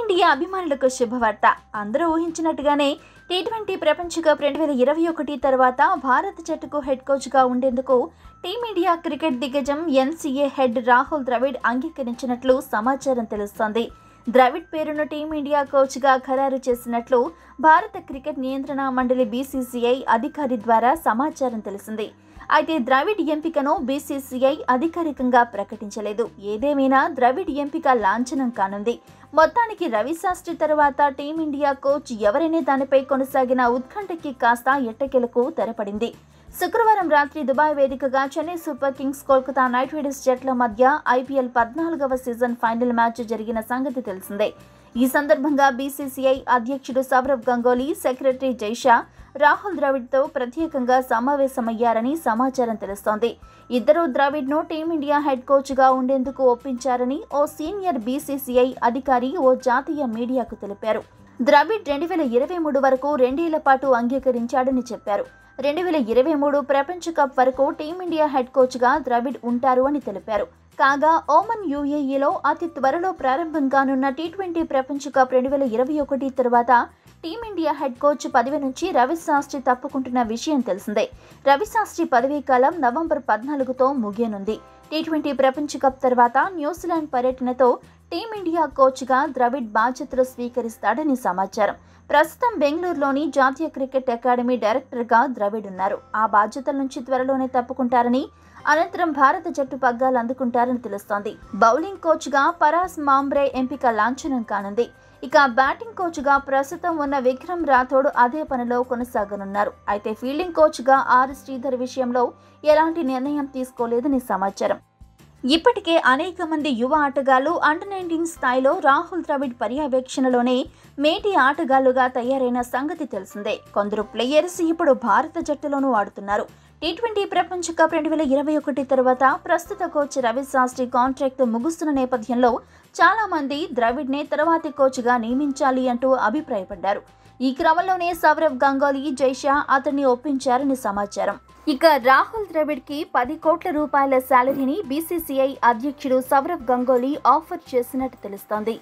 India అభిమానులకు శుభవార్త అందరూ ఊహించినట్టుగానే టీ ట్వంటీ ప్రపంచ కప్ రెండు వేల ఇరవై ఒకటి తర్వాత భారత జట్టుకు హెడ్ కోచ్గా ఉండేందుకు టీమిండియా క్రికెట్ దిగ్గజం ఎన్సీఏ హెడ్ రాహుల్ ద్రవిడ్ అంగీకరించినట్లు సమాచారం తెలుస్తోంది ద్రవిడ్ పేరును టీమిండియా కోచ్గా ఖరారు చేసినట్లు భారత క్రికెట్ నియంత్రణ మండలి బీసీసీఐ అధికారి ద్వారా సమాచారం తెలిసింది అయితే ద్రవిడ్ ఎంపికను బీసీసీఐ అధికారికంగా ప్రకటించలేదు ఏదేమైనా ద్రవిడ్ ఎంపిక లాంఛనం కానుంది మొత్తానికి రవి శాస్త్రి తర్వాత టీమిండియా కోచ్ ఎవరనే దానిపై కొనసాగిన ఉత్కంఠకి కాస్త ఎట్టకెలకు తెరపడింది శుక్రవారం రాత్రి దుబాయ్ వేదికగా Chennai super kings Kolkata night riders జట్ల మధ్య ఐపీఎల్ పద్నాలుగవ సీజన్ ఫైనల్ మ్యాచ్ జరిగిన సంగతి తెలిసిందే ఈ సందర్భంగా బీసీసీఐ అధ్యక్షుడు సౌరవ్ గంగోలీ సెక్రటరీ జైషా రాహుల్ ద్రావిడ్తో ప్రత్యేకంగా సమావేశమయ్యారని సమాచారం తెలుస్తోంది ఇద్దరు ద్రావిడ్ను టీమిండియా హెడ్ కోచ్గా ఉండేందుకు ఒప్పించారని ఓ సీనియర్ బీసీసీఐ అధికారి ఓ జాతీయ మీడియాకు తెలిపారు ద్రవిడ్ రెండు వేల ఇరవై మూడు వరకు రెండేళ్ల పాటు అంగీకరించాడని చెప్పారు రెండు వేల ఇరవై మూడు ప్రపంచ కప్ వరకు టీమిండియా హెడ్ కోచ్గా ద్రవిడ్ ఉంటారు అని తెలిపారు కాగా ఓమన్ యూఏఈలో అతి త్వరలో ప్రారంభం కానున్న టీ ట్వంటీ ప్రపంచ కప్ రెండు వేల ఇరవై ఒకటి తర్వాత టీమిండియా హెడ్ కోచ్ పదవి నుంచి రవి శాస్త్రి తప్పుకుంటున్న విషయం తెలిసిందే రవి శాస్త్రి పదవీ కాలం నవంబర్ పద్నాలుగుతో ముగియనుంది టీ ట్వంటీ ప్రపంచ కప్ తర్వాత న్యూజిలాండ్ పర్యటనతో టీమిండియా కోచ్గా ద్రవిడ్ బాధ్యతలు స్వీకరిస్తాడని సమాచారం ప్రస్తుతం బెంగళూరులోని జాతీయ క్రికెట్ అకాడమీ డైరెక్టర్గా ద్రవిడ్ ఉన్నారు ఆ బాధ్యతల నుంచి త్వరలోనే తప్పుకుంటారని అనంతరం భారత జట్టు పగ్గాలు అందుకుంటారని తెలుస్తోంది బౌలింగ్ కోచ్గా పరాస్ మాంబ్రే ఎంపిక లాంఛనం కానుంది ఇక బ్యాటింగ్ కోచ్గా ప్రస్తుతం ఉన్న విక్రమ్ రాథోడ్ అదే పనిలో కొనసాగనున్నారు అయితే ఫీల్డింగ్ కోచ్గా ఆర్ శ్రీధర్ విషయంలో ఎలాంటి నిర్ణయం తీసుకోలేదని సమాచారం ఇప్పటికే అనేక మంది యువ ఆటగాళ్లు అండర్ నైన్టీన్ స్థాయిలో రాహుల్ ద్రవిడ్ పర్యవేక్షణలోనే మేటి ఆటగాళ్లుగా తయారైన సంగతి తెలిసిందే కొందరు ప్లేయర్స్ ఇప్పుడు భారత జట్టులోనూ ఆడుతున్నారు టీ ట్వంటీ ప్రపంచ కప్ రెండు వేల ఇరవై ఒకటి తర్వాత ప్రస్తుత కోచ్ రవి శాస్త్రి కాంట్రాక్ట్ ముగుస్తున్న నేపథ్యంలో చాలామంది ద్రవిడ్నే తర్వాతి కోచ్గా నియమించాలి అంటూ అభిప్రాయపడ్డారు ఈ క్రమంలోనే సౌరవ్ గంగోలీ జైషా అతన్ని ఒప్పించారని సమాచారం ఇక రాహుల్ ద్రవిడ్కి పది కోట్ల రూపాయల శాలరీని బీసీసీఐ అధ్యక్షుడు సౌరవ్ గంగోలీ ఆఫర్ చేసినట్టు తెలుస్తోంది